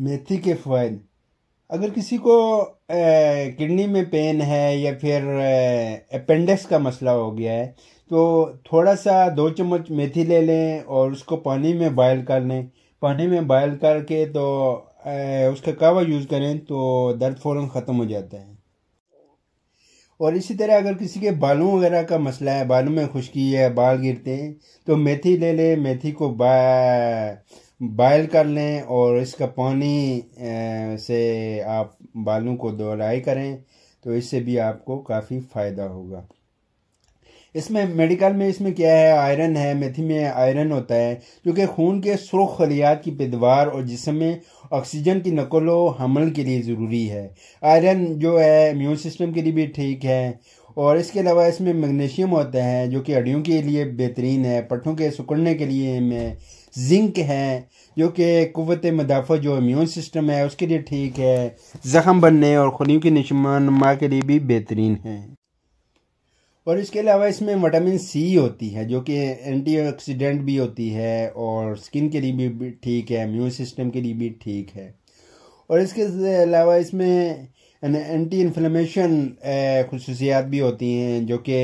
मेथी के फ़ायदे अगर किसी को किडनी में पेन है या फिर अपेंडिक्स का मसला हो गया है तो थोड़ा सा दो चम्मच मेथी ले लें और उसको पानी में बॉयल कर लें पानी में बॉयल करके तो उसका कावा यूज़ करें तो दर्द फ़ौरन ख़त्म हो जाता है और इसी तरह अगर किसी के बालों वगैरह का मसला है बालों में खुश्की है बाल गिरते हैं तो मेथी ले लें मेथी को बॉयल कर लें और इसका पानी से आप बालों को दोहराई करें तो इससे भी आपको काफ़ी फ़ायदा होगा इसमें मेडिकल में इसमें क्या है आयरन है मेथी में आयरन होता है जो कि खून के सुरख खलियात की पैदवार और जिसम में ऑक्सीजन की नकलो हमल के लिए ज़रूरी है आयरन जो है इम्यून सिस्टम के लिए भी ठीक है और इसके अलावा इसमें मैग्नीशियम होता है जो कि हड्डियों के लिए बेहतरीन है पट्ठों के सुकड़ने के लिए में जिंक है जो कि कुत मदाफ़त जो इम्यून सिस्टम है उसके लिए ठीक है ज़ख़म बनने और खुलियों की निशमानमा के लिए भी बेहतरीन है और इसके अलावा इसमें विटामिन सी होती है जो कि एंटीऑक्सीडेंट भी होती है और स्किन के लिए भी ठीक है इम्यून सिस्टम के लिए भी ठीक है और इसके अलावा इसमें एंटी इन्फ्लेमेशन खसूसियात भी होती हैं जो कि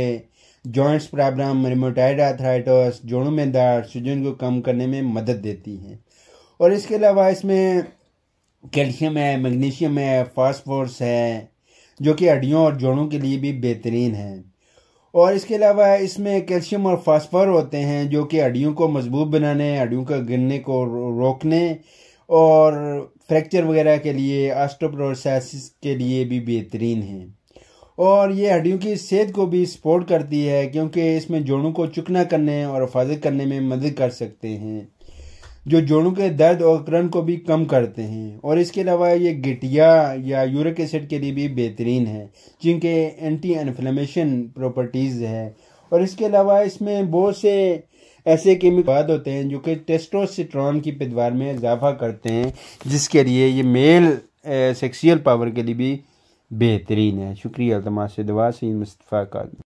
जॉइंट्स प्रॉब्लम रिमोटाइड आर्थराइटस जोड़ों में दर्द सूजन को कम करने में मदद देती हैं और इसके अलावा इसमें कैल्शियम है मैग्नीशियम है फास्फोरस है जो कि हड्डियों और जोड़ों के लिए भी बेहतरीन है और इसके अलावा इसमें कैल्शियम और फास्फर होते हैं जो कि हड्डियों को मजबूत बनाने हड्डियों का गिरने को रोकने और फ्रैक्चर वगैरह के लिए आस्टोप्रोसाइसिस के लिए भी बेहतरीन है और ये हड्डियों की सेहत को भी सपोर्ट करती है क्योंकि इसमें जोड़ों को चुकना करने और हिफाजत करने में मदद कर सकते हैं जो जोड़ों के दर्द और करण को भी कम करते हैं और इसके अलावा ये गिटिया या यूरिक एसिड के लिए भी बेहतरीन है जिनके एंटी इन्फ्लेमेशन प्रॉपर्टीज़ है और इसके अलावा इसमें बहुत से ऐसे केमिकल होते हैं जो कि टेस्टोसिट्रॉन की पैदावार में इजाफा करते हैं जिसके लिए ये मेल सेक्सुअल पावर के लिए भी बेहतरीन है शुक्रिया तमाशे दवा से मुस्तफ़ा का